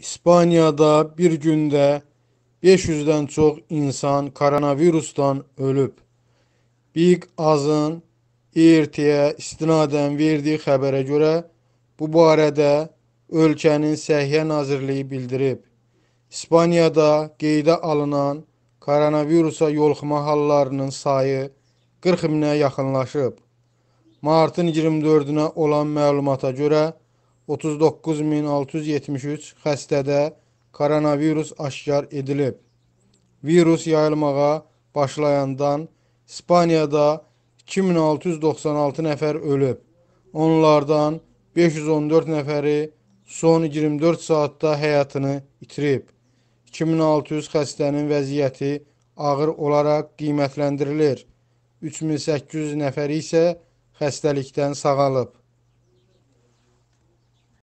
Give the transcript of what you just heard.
İspaniyada bir gündə 500-dən çox insan koronavirusdan ölüb. Big Azın ERT-yə istinadən verdiyi xəbərə görə bu barədə ölkənin Səhiyyə Nazirliyi bildirib. İspaniyada qeydə alınan koronavirusa yoluxma hallarının sayı 40 minə yaxınlaşıb. Martın 24-ünə olan məlumata görə 39673 xəstədə koronavirus aşkar edilib. Virus yayılmağa başlayandan İspaniyada 2696 nəfər ölüb. Onlardan 514 nəfəri son 24 saatda həyatını itirib. 2600 xəstənin vəziyyəti ağır olaraq qiymətləndirilir. 3800 nəfəri isə xəstəlikdən sağalıb.